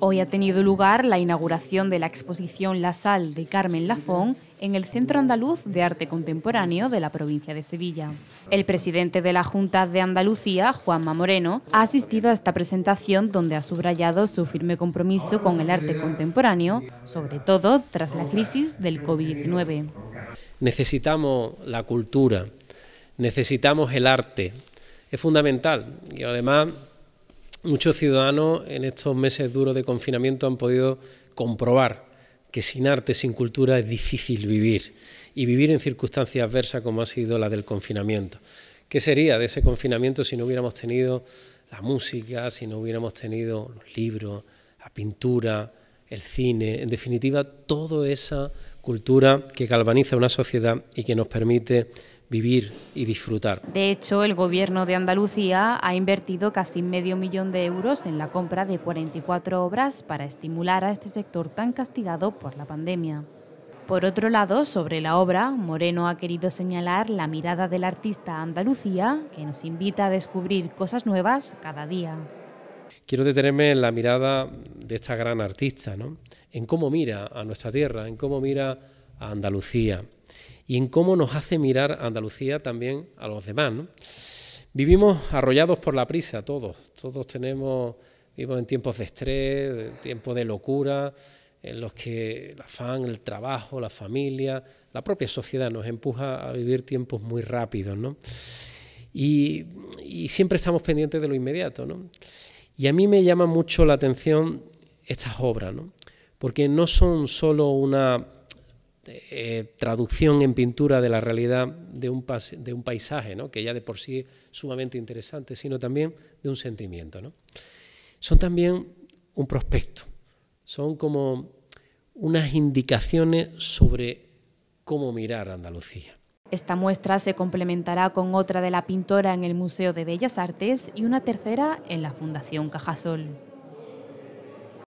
Hoy ha tenido lugar la inauguración de la exposición La Sal de Carmen Lafón en el Centro Andaluz de Arte Contemporáneo de la provincia de Sevilla. El presidente de la Junta de Andalucía, Juanma Moreno, ha asistido a esta presentación donde ha subrayado su firme compromiso con el arte contemporáneo, sobre todo tras la crisis del COVID-19. Necesitamos la cultura, necesitamos el arte, es fundamental y además muchos ciudadanos en estos meses duros de confinamiento han podido comprobar que sin arte, sin cultura es difícil vivir y vivir en circunstancias adversas como ha sido la del confinamiento. ¿Qué sería de ese confinamiento si no hubiéramos tenido la música, si no hubiéramos tenido los libros, la pintura, el cine, en definitiva, todo esa cultura que galvaniza una sociedad y que nos permite vivir y disfrutar. De hecho, el Gobierno de Andalucía ha invertido casi medio millón de euros en la compra de 44 obras para estimular a este sector tan castigado por la pandemia. Por otro lado, sobre la obra, Moreno ha querido señalar la mirada del artista Andalucía, que nos invita a descubrir cosas nuevas cada día quiero detenerme en la mirada de esta gran artista, en cómo mira a nuestra tierra, en cómo mira a Andalucía y en cómo nos hace mirar a Andalucía también a los demás. Vivimos arrollados por la prisa todos, todos tenemos, vivimos en tiempos de estrés, tiempos de locura, en los que el afán, el trabajo, la familia, la propia sociedad nos empuja a vivir tiempos muy rápidos, Y, y siempre estamos pendientes de lo inmediato, ¿no? Y a mí me llama mucho la atención estas obras, porque no son solo una eh, traducción en pintura de la realidad de un, de un paisaje, que ya de por sí es sumamente interesante, sino también de un sentimiento. Son también un prospecto, son como unas indicaciones sobre cómo mirar Andalucía. Esta muestra se complementará con otra de la pintora en el Museo de Bellas Artes y una tercera en la Fundación Cajasol.